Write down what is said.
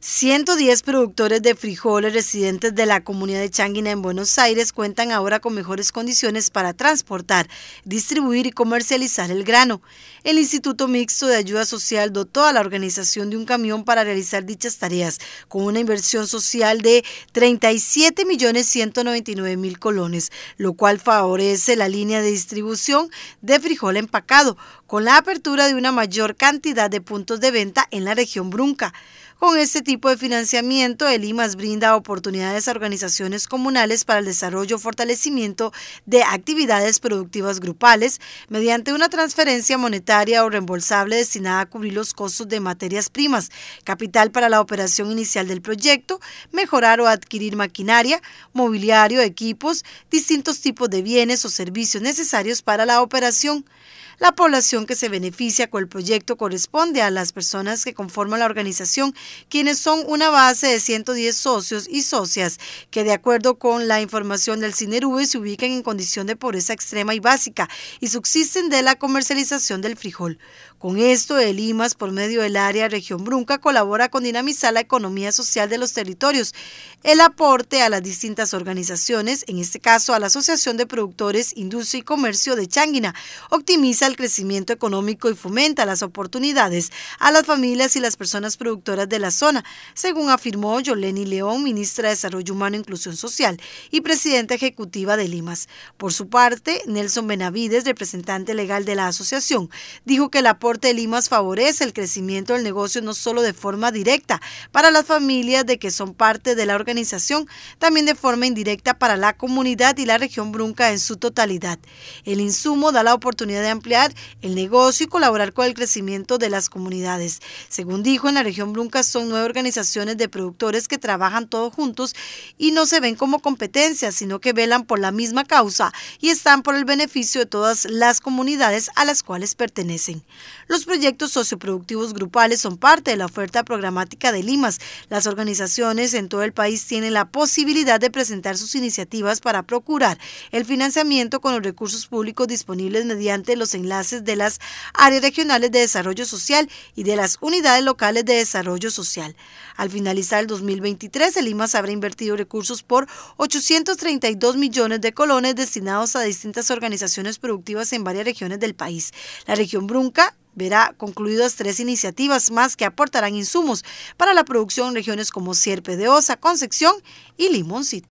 110 productores de frijoles residentes de la comunidad de Changuina en Buenos Aires cuentan ahora con mejores condiciones para transportar, distribuir y comercializar el grano. El Instituto Mixto de Ayuda Social dotó a la organización de un camión para realizar dichas tareas, con una inversión social de 37.199.000 colones, lo cual favorece la línea de distribución de frijol empacado, con la apertura de una mayor cantidad de puntos de venta en la región Brunca. Con este tipo de financiamiento, el IMAS brinda oportunidades a organizaciones comunales para el desarrollo o fortalecimiento de actividades productivas grupales mediante una transferencia monetaria o reembolsable destinada a cubrir los costos de materias primas, capital para la operación inicial del proyecto, mejorar o adquirir maquinaria, mobiliario, equipos, distintos tipos de bienes o servicios necesarios para la operación. La población que se beneficia con el proyecto corresponde a las personas que conforman la organización, quienes son una base de 110 socios y socias, que de acuerdo con la información del CINERUBE se ubican en condición de pobreza extrema y básica y subsisten de la comercialización del frijol. Con esto, el IMAS, por medio del área Región Brunca, colabora con dinamizar la economía social de los territorios. El aporte a las distintas organizaciones, en este caso a la Asociación de Productores, Industria y Comercio de Changuina, optimiza el crecimiento económico y fomenta las oportunidades a las familias y las personas productoras de la zona, según afirmó Yoleni León, ministra de Desarrollo Humano e Inclusión Social y presidenta ejecutiva de Limas. Por su parte, Nelson Benavides, representante legal de la asociación, dijo que el aporte de Limas favorece el crecimiento del negocio no solo de forma directa para las familias de que son parte de la organización, también de forma indirecta para la comunidad y la región brunca en su totalidad. El insumo da la oportunidad de ampliar el negocio y colaborar con el crecimiento de las comunidades. Según dijo, en la región Brunca son nueve organizaciones de productores que trabajan todos juntos y no se ven como competencias, sino que velan por la misma causa y están por el beneficio de todas las comunidades a las cuales pertenecen. Los proyectos socioproductivos grupales son parte de la oferta programática de Limas. Las organizaciones en todo el país tienen la posibilidad de presentar sus iniciativas para procurar el financiamiento con los recursos públicos disponibles mediante los enlaces enlaces de las áreas regionales de desarrollo social y de las unidades locales de desarrollo social. Al finalizar el 2023, el IMAS habrá invertido recursos por 832 millones de colones destinados a distintas organizaciones productivas en varias regiones del país. La región Brunca verá concluidas tres iniciativas más que aportarán insumos para la producción en regiones como Sierpe de Osa, Concepción y Limoncito.